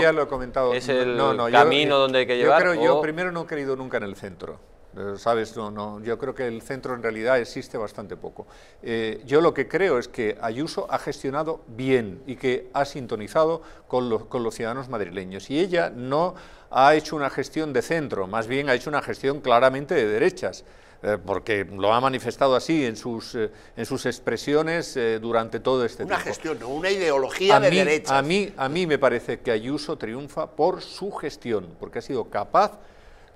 ya lo he comentado. Es el camino donde hay que llevar. Yo yo primero no he creído nunca en el centro. Eh, ¿sabes? No, yo creo que el centro en realidad existe bastante poco. Eh, yo lo que creo es que Ayuso ha gestionado bien y que ha sintonizado con los, ciudadanos madrileños. Y ella no ha hecho una gestión de centro, más bien ha hecho una gestión claramente de derechas eh, porque lo ha manifestado así en sus, en sus expresiones durante todo este tiempo. Una gestión, una ideología de derechas. A mí, a mí me parece que Ayuso triunfa por su gestión, porque ha sido capaz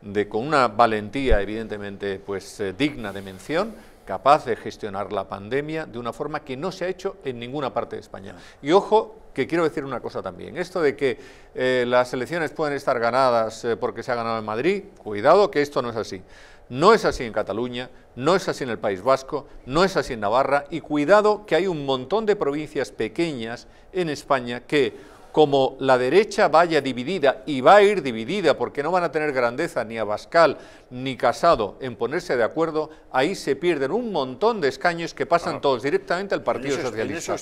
de, con una valentía evidentemente pues, eh, digna de mención, capaz de gestionar la pandemia de una forma que no se ha hecho en ninguna parte de España. Y ojo, que quiero decir una cosa también, esto de que eh, las elecciones pueden estar ganadas eh, porque se ha ganado en Madrid, cuidado que esto no es así. No es así en Cataluña, no es así en el País Vasco, no es así en Navarra y cuidado que hay un montón de provincias pequeñas en España que como la derecha vaya dividida, y va a ir dividida porque no van a tener grandeza ni Abascal ni Casado en ponerse de acuerdo, ahí se pierden un montón de escaños que pasan todos directamente al Partido Socialista.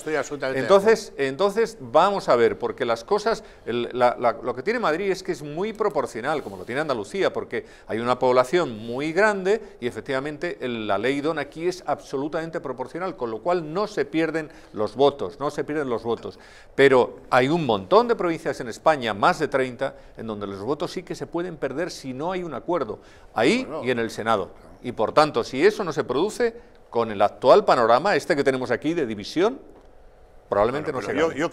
entonces, entonces, vamos a ver, porque las cosas, lo que tiene Madrid es que es muy proporcional, como lo tiene Andalucía, porque hay una población muy grande y efectivamente la ley don aquí es absolutamente proporcional, con lo cual no se pierden los votos, no se pierden los votos, pero hay un montón montón de provincias en España, más de 30, en donde los votos sí que se pueden perder si no hay un acuerdo, ahí y en el Senado. Y por tanto, si eso no se produce, con el actual panorama, este que tenemos aquí de división, probablemente no se yo,